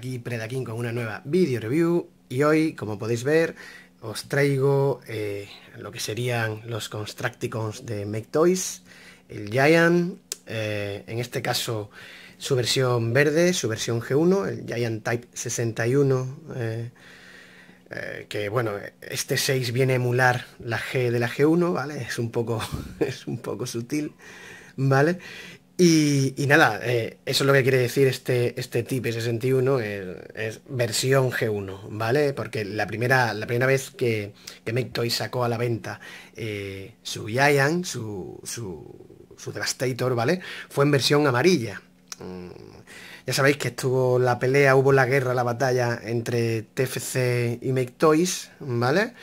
aquí Predakin con una nueva video review y hoy, como podéis ver, os traigo eh, lo que serían los Constructicons de Make Toys, el Giant, eh, en este caso su versión verde, su versión G1, el Giant Type 61, eh, que bueno, este 6 viene a emular la G de la G1, ¿vale? Es un poco, es un poco sutil. ¿vale? Y, nada, eh, eso es lo que quiere decir este, este tip 61, eh, es, versión G1, ¿vale? Porque la primera, la primera vez que, que Toys sacó a la venta eh, su Giant, su, su, su Devastator, ¿vale? Fue en versión amarilla. Mm, ya sabéis que estuvo la pelea, hubo la guerra, la batalla entre TFC y Make Toys, ¿vale?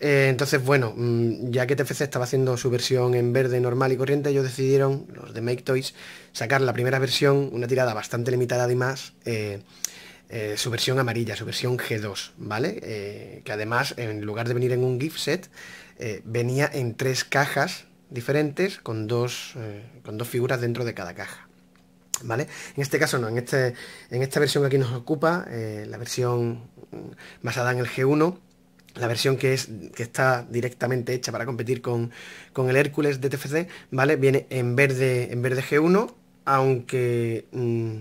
Eh, entonces, bueno, mm, ya que TFC estaba haciendo su versión en verde normal y corriente, ellos decidieron, los de Make Toys, sacar la primera versión, una tirada bastante limitada además, eh, eh, su versión amarilla, su versión G2, ¿vale? que además, en lugar de venir en un gift set, venía en tres cajas diferentes con dos, con dos figuras dentro de cada caja. ¿Vale? En este caso no, en, este, en esta versión que aquí nos ocupa, la versión mm, basada en el G1, la versión que, es, que está directamente hecha para competir con, el Hércules de TFC, ¿vale? Viene en verde, en verde G1, aunque mm,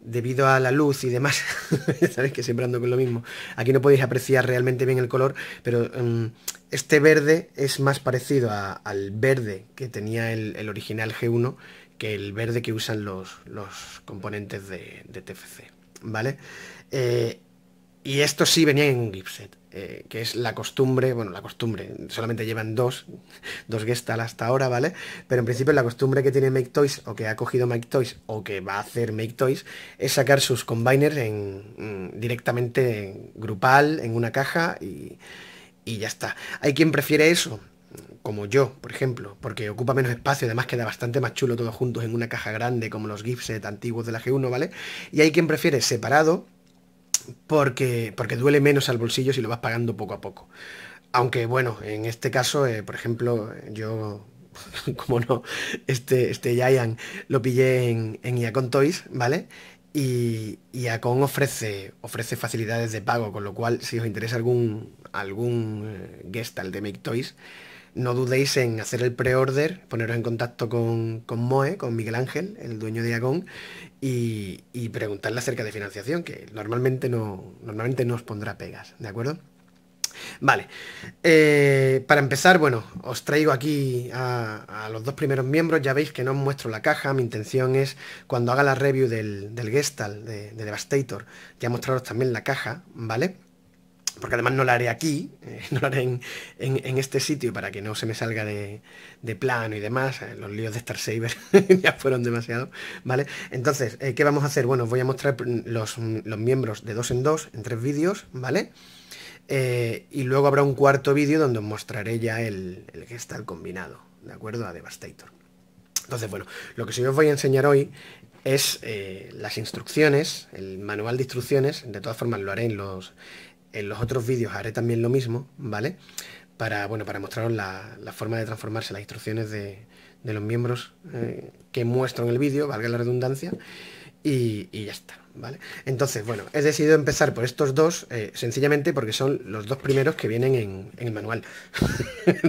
debido a la luz y demás, sabéis que siempre ando con lo mismo, aquí no podéis apreciar realmente bien el color, pero mm, este verde es más parecido al verde que tenía el, original G1 que el verde que usan los, componentes de, TFC, ¿vale? Eh, y esto sí venía en un gipset. Eh, que es la costumbre, bueno, la costumbre, solamente llevan dos, dos Gestal hasta ahora, ¿vale? Pero en principio la costumbre que tiene Make Toys, o que ha cogido Make Toys, o que va a hacer Make Toys, es sacar sus combiners en, mm, directamente grupal, en una caja, y, y ya está. Hay quien prefiere eso, como yo, por ejemplo, porque ocupa menos espacio, además queda bastante más chulo todos juntos en una caja grande, como los gifset antiguos de la G1, ¿vale? Y hay quien prefiere separado, porque, porque duele menos al bolsillo si lo vas pagando poco a poco. Aunque bueno, en este caso, eh, por ejemplo, yo, como no, este, este Giant lo pillé en, en Iacon Toys, ¿vale? Y, Iacon ofrece, ofrece facilidades de pago, con lo cual si os interesa algún, algún eh, guest al de Make Toys, no dudéis en hacer el pre-order, poneros en contacto con, Moe, con Miguel Ángel, el dueño de Agón, y, preguntarle acerca de financiación, que normalmente no, normalmente os pondrá pegas, ¿de acuerdo? Vale, eh, para empezar, bueno, os traigo aquí a, los dos primeros miembros, ya veis que no os muestro la caja, mi intención es cuando haga la review del, del Gestal, de, Devastator, ya mostraros también la caja, ¿vale? vale porque además no la haré aquí, eh, no la haré en, este sitio para que no se me salga de, plano y demás, eh, los líos de Star Saber ya fueron demasiado, ¿vale? Entonces, eh, ¿qué vamos a hacer? Bueno, os voy a mostrar los, miembros de dos en dos, en tres vídeos, ¿vale? y luego habrá un cuarto vídeo donde os mostraré ya el, el combinado, ¿de acuerdo? A Devastator. Entonces, bueno, lo que sí os voy a enseñar hoy es las instrucciones, el manual de instrucciones, de todas formas lo haré en los en los otros vídeos haré también lo mismo, ¿vale? Para, bueno, para mostraros la, forma de transformarse, las instrucciones de, los miembros eh, que muestro en el vídeo, valga la redundancia, y, ya está, ¿vale? Entonces, bueno, he decidido empezar por estos dos, eh, sencillamente porque son los dos primeros que vienen en, el manual.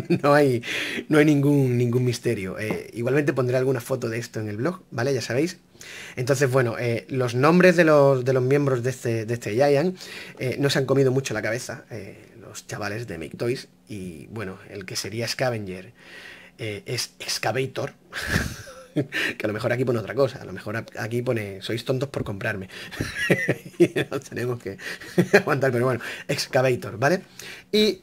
no hay, no hay ningún, ningún misterio. Eh, igualmente pondré alguna foto de esto en el blog, ¿vale? Ya sabéis, entonces, bueno, eh, los nombres de los, de los miembros de este, de este Giant eh, no se han comido mucho la cabeza eh, los chavales de Make Toys y, bueno, el que sería Scavenger es Excavator. que a lo mejor aquí pone otra cosa, a lo mejor aquí pone sois tontos por comprarme. y tenemos que aguantar, pero bueno, excavator, ¿vale? Y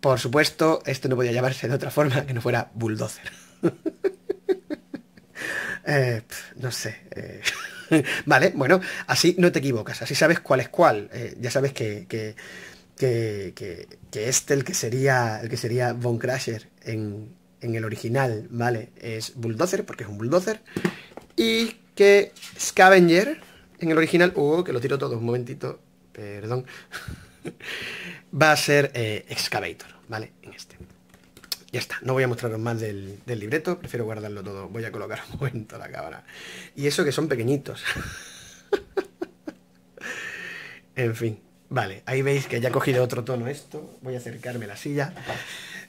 por supuesto, este no podía llamarse de otra forma que no fuera bulldozer. Eh, no sé. Eh. vale, bueno, así no te equivocas, así sabes cuál es cuál. Eh, ya sabes que, que, este, el que sería, el que sería Von Crasher en, el original, ¿vale? Es Bulldozer, porque es un Bulldozer. Y que Scavenger en el original. Uh, que lo tiro todo, un momentito. Perdón. Va a ser Excavator, ¿vale? En este. Ya está, no voy a mostraros más del, libreto, prefiero guardarlo todo. Voy a colocar un momento la cámara. Y eso que son pequeñitos. en fin, vale, ahí veis que ya he cogido otro tono esto. Voy a acercarme la silla.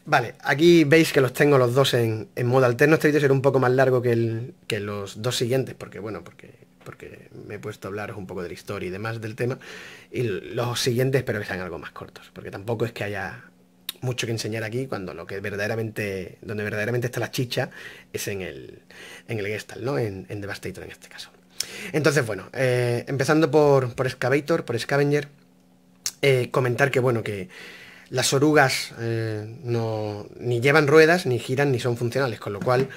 Vale, aquí veis que los tengo los dos en, modo alterno. Este vídeo será un poco más largo que, el, que los dos siguientes, porque bueno, porque porque me he puesto a hablaros un poco de la historia y demás del tema. Y los siguientes espero que sean algo más cortos, porque tampoco es que haya mucho que enseñar aquí cuando lo que verdaderamente, donde verdaderamente está la chicha es en el, en el Gestalt, ¿no? En, en Devastator en este caso. Entonces, bueno, eh, empezando por, por Excavator, por Scavenger, eh, comentar que, bueno, que las orugas eh, no, ni llevan ruedas, ni giran, ni son funcionales, con lo cual,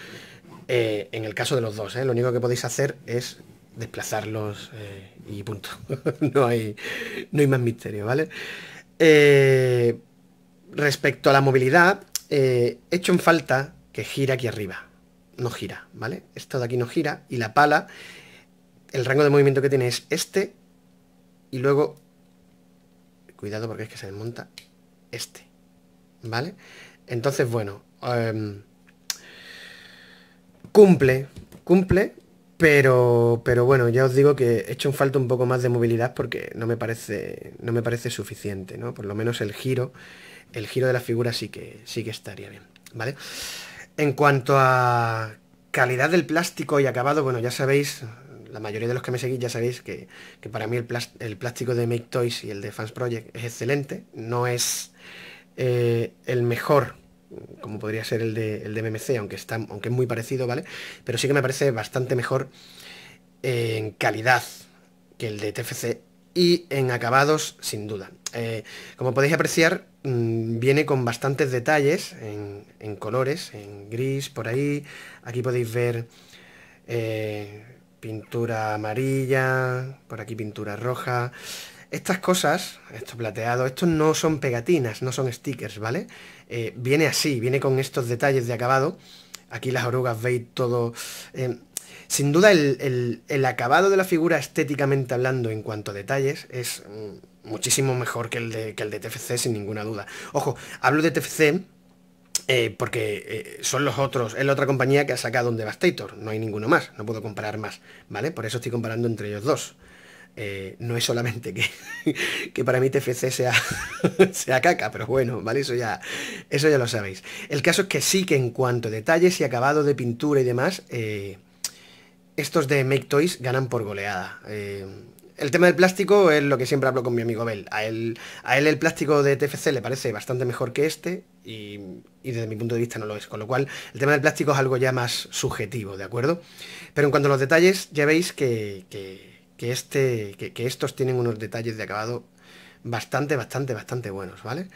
en el caso de los dos, lo único que podéis hacer es desplazarlos y punto. no, hay, no hay más misterio, ¿vale? respecto a la movilidad, he eh, hecho en falta que gira aquí arriba. No gira, ¿vale? Esto de aquí no gira y la pala, el rango de movimiento que tiene es este y luego, cuidado porque es que se desmonta, este, ¿vale? Entonces, bueno, em, cumple, cumple, pero, pero bueno, ya os digo que he hecho en falta un poco más de movilidad porque no me parece, no me parece suficiente, ¿no? Por lo menos el giro el giro de la figura sí que, sí que estaría bien, ¿vale? En cuanto a calidad del plástico y acabado, bueno, ya sabéis, la mayoría de los que me seguís ya sabéis que, para mí el, plástico de Make Toys y el de Fans Project es excelente, no es eh, el mejor como podría ser el de, el de MMC, aunque, está, aunque es muy parecido, ¿vale? Pero sí que me parece bastante mejor en calidad que el de TFC y en acabados sin duda. Eh, como podéis apreciar, mm, viene con bastantes detalles en, colores, en gris por ahí. Aquí podéis ver eh, pintura amarilla, por aquí pintura roja. Estas cosas, esto plateado, estos no son pegatinas, no son stickers, ¿vale? Eh, viene así, viene con estos detalles de acabado Aquí las orugas veis todo... Eh, sin duda el, acabado de la figura estéticamente hablando en cuanto a detalles es mm, muchísimo mejor que el, de, el de TFC sin ninguna duda. Ojo, hablo de TFC eh, porque eh, son los otros, es la otra compañía que ha sacado un Devastator, no hay ninguno más, no puedo comparar más, ¿vale? Por eso estoy comparando entre ellos dos. Eh, no es solamente que, que para mí TFC sea, sea caca, pero bueno, ¿vale? Eso ya, eso ya lo sabéis. El caso es que sí que en cuanto a detalles y acabado de pintura y demás, eh, estos de Make Toys ganan por goleada. Eh, el tema del plástico es lo que siempre hablo con mi amigo Bel. A él, a él el plástico de TFC le parece bastante mejor que este y, desde mi punto de vista no lo es. Con lo cual, el tema del plástico es algo ya más subjetivo, ¿de acuerdo? Pero en cuanto a los detalles, ya veis que que, este, que, estos tienen unos detalles de acabado bastante, bastante, bastante buenos, ¿vale?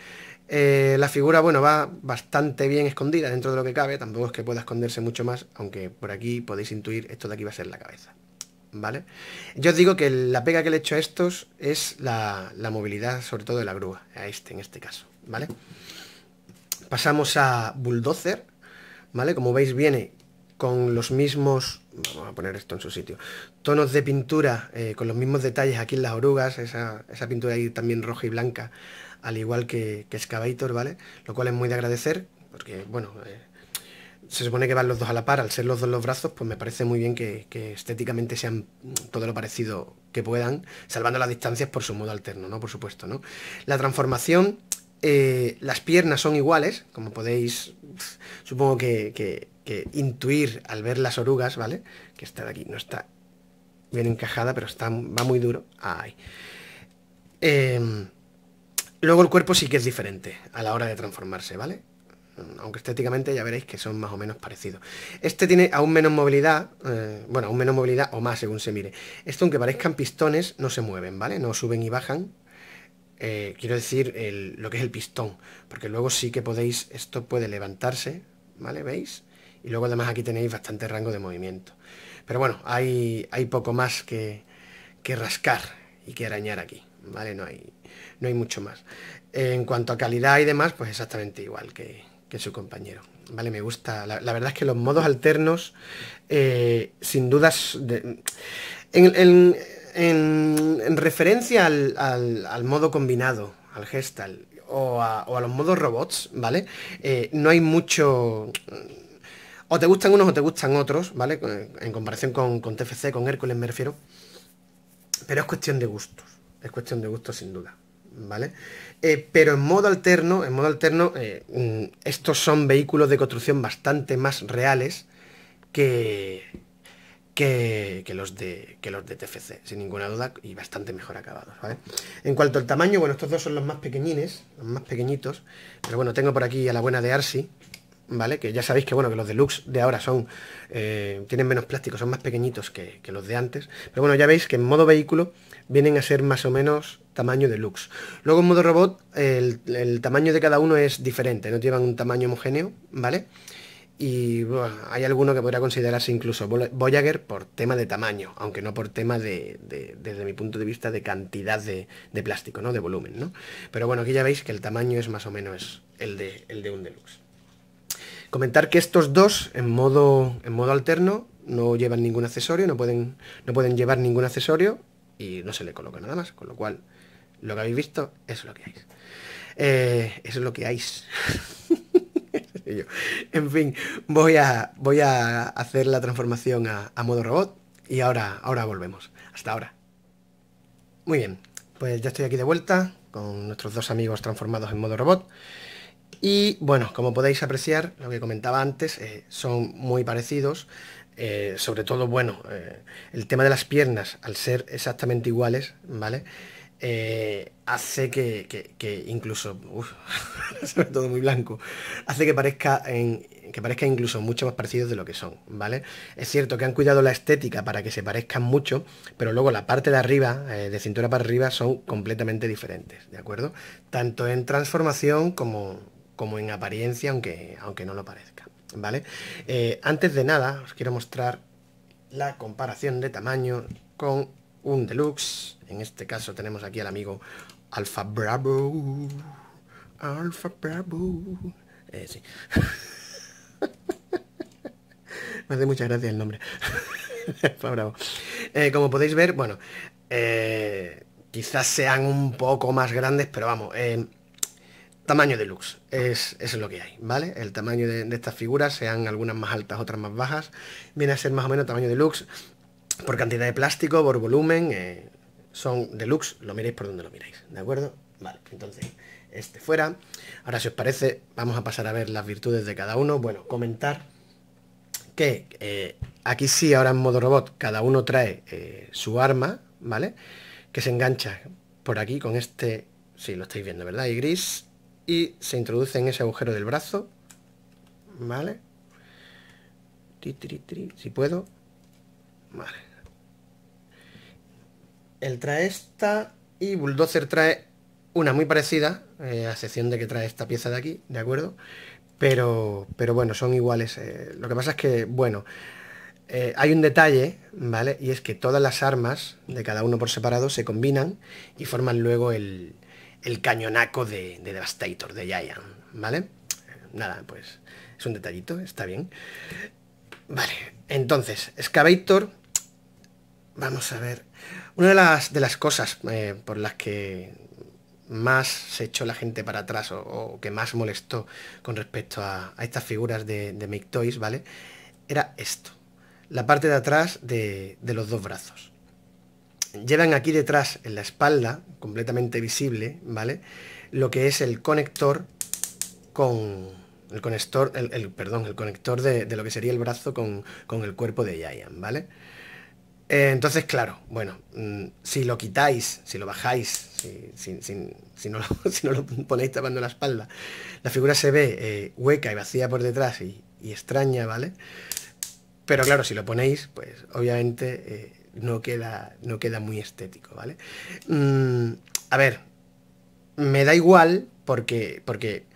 Eh, la figura, bueno, va bastante bien escondida dentro de lo que cabe, tampoco es que pueda esconderse mucho más, aunque por aquí podéis intuir, esto de aquí va a ser la cabeza, ¿vale? Yo os digo que la pega que le he hecho a estos es la, movilidad, sobre todo de la grúa, a este en este caso, ¿vale? Pasamos a Bulldozer, ¿vale? Como veis viene con los mismos, vamos a poner esto en su sitio, tonos de pintura, eh, con los mismos detalles aquí en las orugas, esa, pintura ahí también roja y blanca, al igual que, que Excavator, ¿vale? Lo cual es muy de agradecer, porque, bueno, eh, se supone que van los dos a la par, al ser los dos los brazos, pues me parece muy bien que, que, estéticamente sean todo lo parecido que puedan, salvando las distancias por su modo alterno, ¿no? Por supuesto, ¿no? La transformación eh, las piernas son iguales, como podéis, supongo que, intuir al ver las orugas, ¿vale? Que esta de aquí no está bien encajada, pero está, va muy duro. Ay. Em, luego el cuerpo sí que es diferente a la hora de transformarse, ¿vale? Aunque estéticamente ya veréis que son más o menos parecidos. Este tiene aún menos movilidad, eh, bueno, aún menos movilidad o más según se mire. Esto, aunque parezcan pistones, no se mueven, ¿vale? No suben y bajan, eh, quiero decir lo que es el pistón, porque luego sí que podéis, esto puede levantarse, ¿vale? ¿Veis? Y luego además aquí tenéis bastante rango de movimiento. Pero bueno, hay, hay poco más que, que rascar y que arañar aquí, ¿vale? No hay, no hay mucho más. En cuanto a calidad y demás, pues exactamente igual que, su compañero. Vale, me gusta. La, verdad es que los modos alternos, eh, sin dudas, en, en, en, referencia al, modo combinado, al gestal, o a, los modos robots, ¿vale? Eh, no hay mucho... O te gustan unos o te gustan otros, ¿vale? En comparación con, con TFC, con Hércules me refiero. Pero es cuestión de gustos. Es cuestión de gustos sin duda. ¿vale? Eh, pero en modo alterno, en modo alterno, eh, mm, estos son vehículos de construcción bastante más reales que, que, los de, que los de TFC, sin ninguna duda, y bastante mejor acabados, ¿vale? En cuanto al tamaño, bueno, estos dos son los más pequeñines, los más pequeñitos, pero bueno, tengo por aquí a la buena de Arsi, ¿vale? Que ya sabéis que, bueno, que los deluxe de ahora son, eh, tienen menos plástico, son más pequeñitos que, los de antes, pero bueno, ya veis que en modo vehículo vienen a ser más o menos tamaño deluxe. Luego en modo robot, el, tamaño de cada uno es diferente, no llevan un tamaño homogéneo, ¿vale? vale y hay alguno que podría considerarse incluso Voyager por tema de tamaño, aunque no por tema de, desde mi punto de vista, de cantidad de, plástico, ¿no? De volumen, ¿no? Pero bueno, aquí ya veis que el tamaño es más o menos el de, el de un deluxe. Comentar que estos dos en modo, en modo alterno no llevan ningún accesorio, no pueden, no pueden llevar ningún accesorio y no se le coloca nada más, con lo cual lo que habéis visto es lo que hay. Eh, es lo que hay. En fin, voy a, voy a hacer la transformación a, modo robot y ahora, ahora volvemos. Hasta ahora. Muy bien, pues ya estoy aquí de vuelta con nuestros dos amigos transformados en modo robot. Y bueno, como podéis apreciar, lo que comentaba antes, eh, son muy parecidos. Eh, sobre todo, bueno, eh, el tema de las piernas, al ser exactamente iguales, ¿vale? Eh, hace que, incluso, uf, todo muy blanco, hace que parezca, que parezca incluso mucho más parecidos de lo que son, ¿vale? Es cierto que han cuidado la estética para que se parezcan mucho, pero luego la parte de arriba, eh, de cintura para arriba, son completamente diferentes, ¿de acuerdo? Tanto en transformación como, como en apariencia, aunque, aunque no lo parezca, ¿vale? Eh, antes de nada, os quiero mostrar la comparación de tamaño con un deluxe en este caso tenemos aquí al amigo Alfa Bravo. Alfa Bravo. Eh, sí. Me hace mucha gracia el nombre. Alfa Bravo. Eh, como podéis ver, bueno, eh, quizás sean un poco más grandes, pero vamos, eh, tamaño deluxe. Es, eso es lo que hay, ¿vale? El tamaño de, estas figuras, sean algunas más altas, otras más bajas, viene a ser más o menos tamaño deluxe por cantidad de plástico, por volumen, son deluxe, lo miréis por donde lo miráis, ¿de acuerdo? Vale, entonces, este fuera. Ahora, si os parece, vamos a pasar a ver las virtudes de cada uno. Bueno, comentar que eh, aquí sí, ahora en modo robot, cada uno trae eh, su arma, ¿vale? Que se engancha por aquí con este, Si, lo estáis viendo, ¿verdad? Y gris, y se introduce en ese agujero del brazo, ¿vale? si puedo, vale. Él trae esta y Bulldozer trae una muy parecida, eh, a excepción de que trae esta pieza de aquí, ¿de acuerdo? Pero, pero bueno, son iguales. Eh, lo que pasa es que, bueno, eh, hay un detalle, ¿vale? Y es que todas las armas de cada uno por separado se combinan y forman luego el, cañonaco de, de, Devastator, de Giant, ¿vale? Nada, pues es un detallito, está bien. Vale, entonces, Excavator, vamos a ver... Una de las, cosas eh, por las que más se echó la gente para atrás o, que más molestó con respecto a, estas figuras de, Make Toys, ¿vale? Era esto, la parte de atrás de, los dos brazos. Llevan aquí detrás, en la espalda, completamente visible, ¿vale? Lo que es el conector con, el conector, el, perdón, el conector de, lo que sería el brazo con, con, el cuerpo de Giant, ¿vale? Eh, entonces, claro, bueno, mm, si lo quitáis, si lo bajáis, si, no, lo, ponéis tapando la espalda, la figura se ve eh, hueca y vacía por detrás y, extraña, ¿vale? Pero claro, si lo ponéis, pues obviamente eh, no, queda, no queda muy estético, ¿vale? Mm, a ver, me da igual porque, porque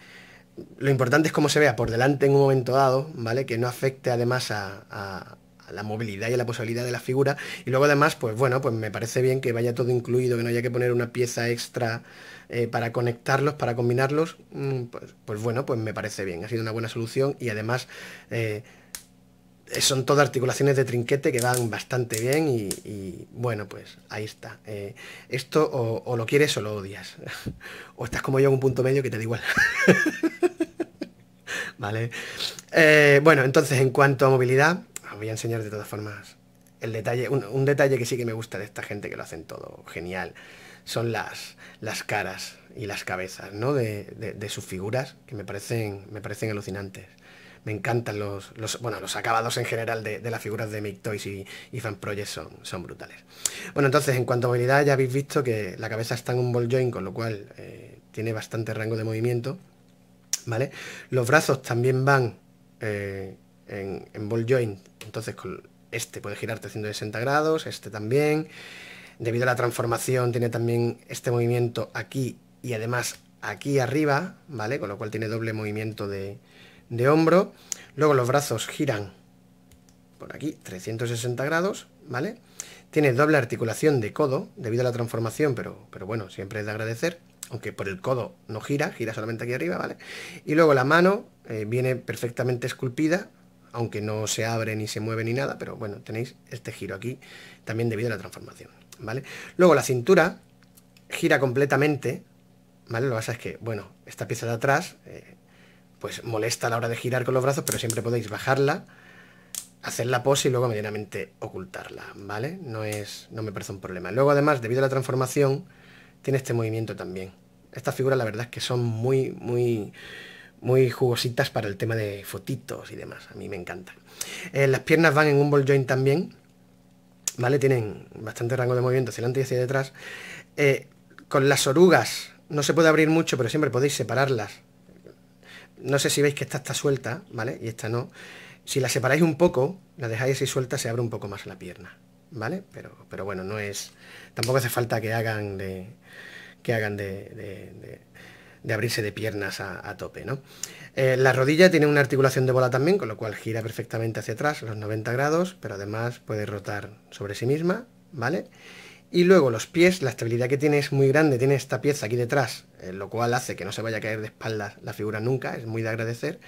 lo importante es cómo se vea por delante en un momento dado, ¿vale? Que no afecte además a, la movilidad y la posibilidad de la figura. Y luego además, pues bueno, pues me parece bien que vaya todo incluido, que no haya que poner una pieza extra eh, para conectarlos, para combinarlos. Mm, pues, pues, bueno, pues me parece bien. Ha sido una buena solución y además eh, son todas articulaciones de trinquete que van bastante bien y, bueno, pues ahí está. Eh, esto o, lo quieres o lo odias. o estás como yo en un punto medio que te da igual. ¿Vale? bueno, entonces en cuanto a movilidad, Ah, voy a enseñar de todas formas el detalle, un, detalle que sí que me gusta de esta gente que lo hacen todo genial, son las, las caras y las cabezas, ¿no? De, sus figuras, que me parecen, me parecen alucinantes. Me encantan los, los bueno, los acabados en general de, las figuras de Make Toys y, y Fan Project son, son, brutales. Bueno, entonces, en cuanto a movilidad, ya habéis visto que la cabeza está en un ball joint, con lo cual eh, tiene bastante rango de movimiento, ¿vale? Los brazos también van... Eh, en, ball joint. Entonces con este puede girar 360 grados, este también. Debido a la transformación tiene también este movimiento aquí y además aquí arriba, ¿vale? Con lo cual tiene doble movimiento de, hombro. Luego los brazos giran por aquí 360 grados, ¿vale? Tiene doble articulación de codo debido a la transformación, pero, pero bueno, siempre es de agradecer aunque por el codo no gira, gira solamente aquí arriba, ¿vale? Y luego la mano eh, viene perfectamente esculpida, aunque no se abre ni se mueve ni nada, pero bueno, tenéis este giro aquí también debido a la transformación, ¿vale? Luego la cintura gira completamente, ¿vale? Lo que pasa es que, bueno, esta pieza de atrás, eh, pues molesta a la hora de girar con los brazos, pero siempre podéis bajarla, hacer la pose y luego medianamente ocultarla, ¿vale? No, es, no me parece un problema. Luego además, debido a la transformación, tiene este movimiento también. Estas figuras la verdad es que son muy, muy muy jugositas para el tema de fotitos y demás. A mí me encanta. Eh, las piernas van en un ball joint también, ¿vale? Tienen bastante rango de movimiento hacia delante y hacia detrás. Eh, con las orugas no se puede abrir mucho, pero siempre podéis separarlas. No sé si veis que esta está suelta, ¿vale? Y esta no. Si la separáis un poco, la dejáis así suelta, se abre un poco más la pierna, ¿vale? Pero, pero bueno, no es... Tampoco hace falta que hagan de... Que hagan de de abrirse de piernas a, tope. ¿no? Eh, la rodilla tiene una articulación de bola también, con lo cual gira perfectamente hacia atrás, los 90 grados, pero además puede rotar sobre sí misma, ¿vale? Y luego los pies, la estabilidad que tiene es muy grande, tiene esta pieza aquí detrás, eh, lo cual hace que no se vaya a caer de espaldas la figura nunca, es muy de agradecer.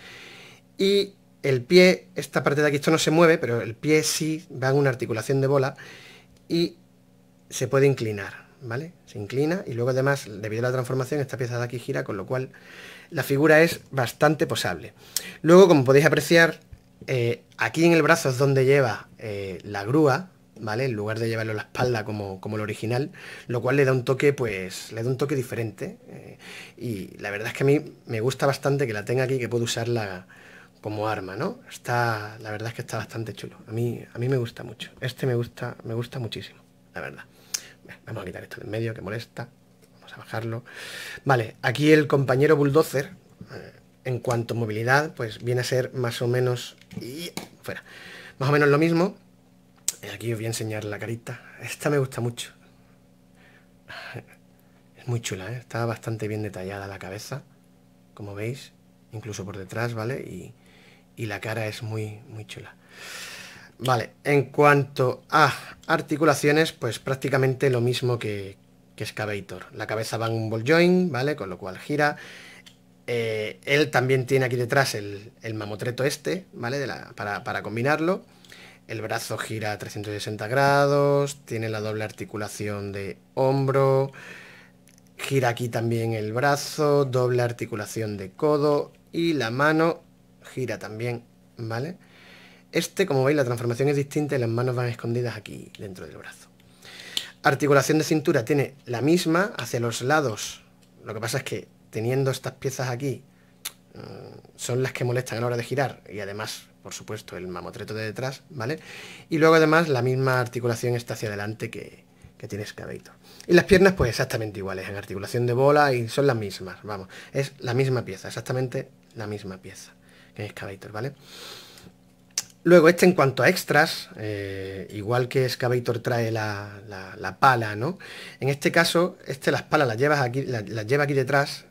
Y el pie, esta parte de aquí, esto no se mueve, pero el pie sí va en una articulación de bola y se puede inclinar, ¿vale? Se inclina y luego además, debido a la transformación, esta pieza de aquí gira, con lo cual la figura es bastante posable. Luego, como podéis apreciar, eh, aquí en el brazo es donde lleva eh, la grúa, ¿vale? En lugar de llevarlo la espalda como, como, el original, lo cual le da un toque, pues, le da un toque diferente. Eh, y la verdad es que a mí me gusta bastante que la tenga aquí, que puedo usarla como arma, ¿no? Está, la verdad es que está bastante chulo. A mí, a mí me gusta mucho. Este me gusta, me gusta muchísimo, la verdad. Vamos a quitar esto en medio que molesta. Vamos a bajarlo. Vale, aquí el compañero bulldozer, eh, en cuanto a movilidad, pues viene a ser más o menos... Y fuera. Más o menos lo mismo. Eh, aquí os voy a enseñar la carita. Esta me gusta mucho. Es muy chula, ¿eh? Está bastante bien detallada la cabeza, como veis. Incluso por detrás, ¿vale? Y, y la cara es muy, muy chula. Vale, en cuanto a articulaciones, pues prácticamente lo mismo que, que Excavator. La cabeza va en un ball joint, ¿vale? Con lo cual gira. Eh, él también tiene aquí detrás el, mamotreto este, ¿vale? para, para, combinarlo. El brazo gira a 360 grados, tiene la doble articulación de hombro, gira aquí también el brazo, doble articulación de codo y la mano gira también, ¿vale? Este, como veis, la transformación es distinta y las manos van escondidas aquí dentro del brazo. Articulación de cintura tiene la misma hacia los lados. Lo que pasa es que teniendo estas piezas aquí mm, son las que molestan a la hora de girar y además, por supuesto, el mamotreto de detrás, ¿vale? Y luego además la misma articulación está hacia adelante que, que tiene Excavator. Y las piernas pues exactamente iguales, en articulación de bola y son las mismas, vamos, es la misma pieza, exactamente la misma pieza que en Excavator, ¿vale? Luego, este en cuanto a extras, eh, igual que Excavator trae la, pala, ¿no? En este caso, este las palas las, llevas aquí, lleva aquí detrás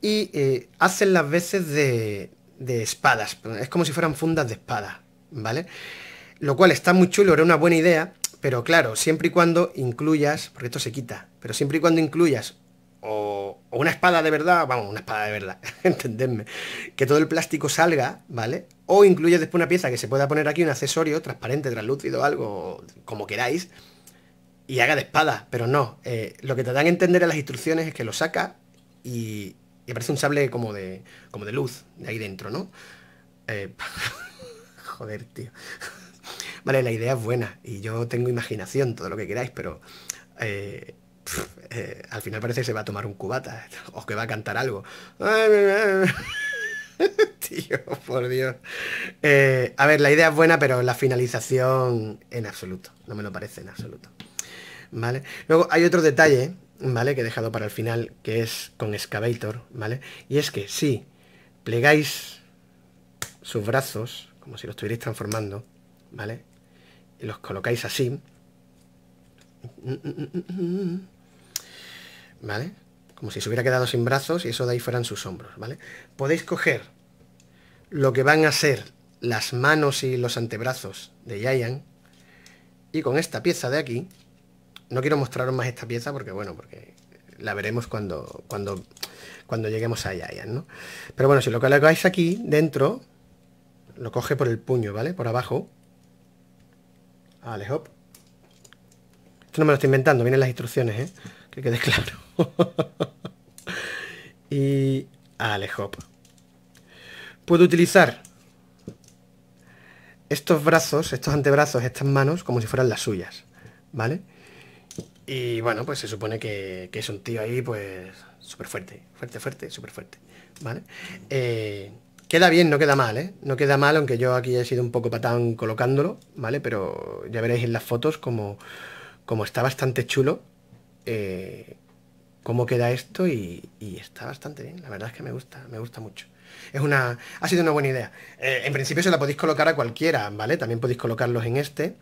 y eh, hacen las veces de, de espadas. Es como si fueran fundas de espada ¿vale? Lo cual está muy chulo, era una buena idea, pero claro, siempre y cuando incluyas, porque esto se quita, pero siempre y cuando incluyas o, una espada de verdad, vamos, una espada de verdad, entendedme, que todo el plástico salga, ¿vale? O incluye después una pieza que se pueda poner aquí, un accesorio transparente, translúcido, algo, como queráis, y haga de espada, pero no, eh, lo que te dan a entender en las instrucciones es que lo saca y, aparece un sable como de, como de luz de ahí dentro, ¿no? Eh, joder, tío. Vale, la idea es buena y yo tengo imaginación, todo lo que queráis, pero eh, eh, al final parece que se va a tomar un cubata o que va a cantar algo. Tío, por Dios. Eh, a ver, la idea es buena, pero la finalización en absoluto. No me lo parece en absoluto. ¿Vale? Luego hay otro detalle, ¿vale? Que he dejado para el final, que es con Excavator, ¿vale? Y es que si plegáis sus brazos, como si los estuvierais transformando, ¿vale? Y los colocáis así. ¿vale? Como si se hubiera quedado sin brazos y eso de ahí fueran sus hombros, ¿vale? Podéis coger lo que van a ser las manos y los antebrazos de Giant y con esta pieza de aquí, no quiero mostraros más esta pieza porque, bueno, porque la veremos cuando, cuando, cuando lleguemos a Giant, ¿no? Pero bueno, si lo colocáis aquí, dentro, lo coge por el puño, ¿vale? Por abajo. Vale, hop. Esto no me lo estoy inventando, vienen las instrucciones, ¿eh? que quede claro. y Alejop. Puedo utilizar estos brazos, estos antebrazos, estas manos, como si fueran las suyas, ¿vale? Y bueno, pues se supone que, es un tío ahí, pues, súper fuerte, fuerte, fuerte, súper fuerte, ¿vale? Eh, queda bien, no queda mal, ¿eh? No queda mal, aunque yo aquí he sido un poco patán colocándolo, ¿vale? Pero ya veréis en las fotos como, como está bastante chulo eh, cómo queda esto y, está bastante bien. La verdad es que me gusta, me gusta mucho. Es una, ha sido una buena idea. Eh, en principio se la podéis colocar a cualquiera, ¿vale? También podéis colocarlos en este.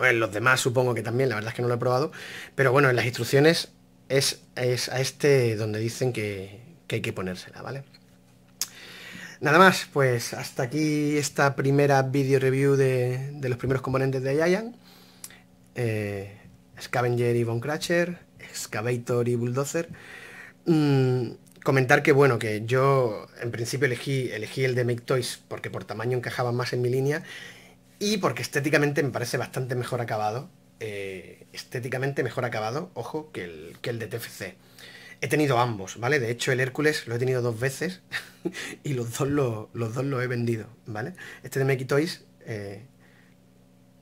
en los demás supongo que también, la verdad es que no lo he probado. Pero bueno, en las instrucciones es, es a este donde dicen que, que hay que ponérsela, ¿vale? Nada más, pues hasta aquí esta primera video review de, los primeros componentes de Giant. Eh, Scavenger y Von Excavator y Bulldozer. Mm, comentar que bueno, que yo en principio elegí, elegí el de Make Toys porque por tamaño encajaban más en mi línea y porque estéticamente me parece bastante mejor acabado. Eh, estéticamente mejor acabado, ojo, que el, el de TFC. He tenido ambos, ¿vale? De hecho, el Hércules lo he tenido dos veces y los dos lo, los dos lo he vendido, ¿vale? Este de Make Toys eh,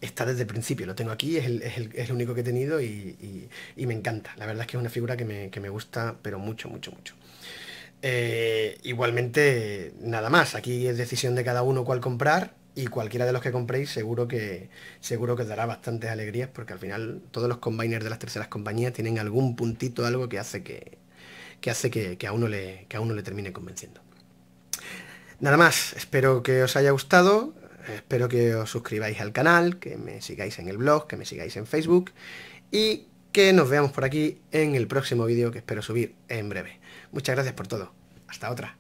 está desde el principio, lo tengo aquí, es el, único que he tenido y, me encanta. La verdad es que es una figura que me, gusta, pero mucho, mucho, mucho. Eh, igualmente, nada más, aquí es decisión de cada uno cuál comprar y cualquiera de los que compréis seguro que, seguro que os dará bastantes alegrías porque al final todos los combiners de las terceras compañías tienen algún puntito, algo que hace que, que, hace que a, uno le, que a uno le termine convenciendo. Nada más, espero que os haya gustado. Espero que os suscribáis al canal, que me sigáis en el blog, que me sigáis en Facebook y que nos veamos por aquí en el próximo vídeo que espero subir en breve. Muchas gracias por todo. Hasta otra.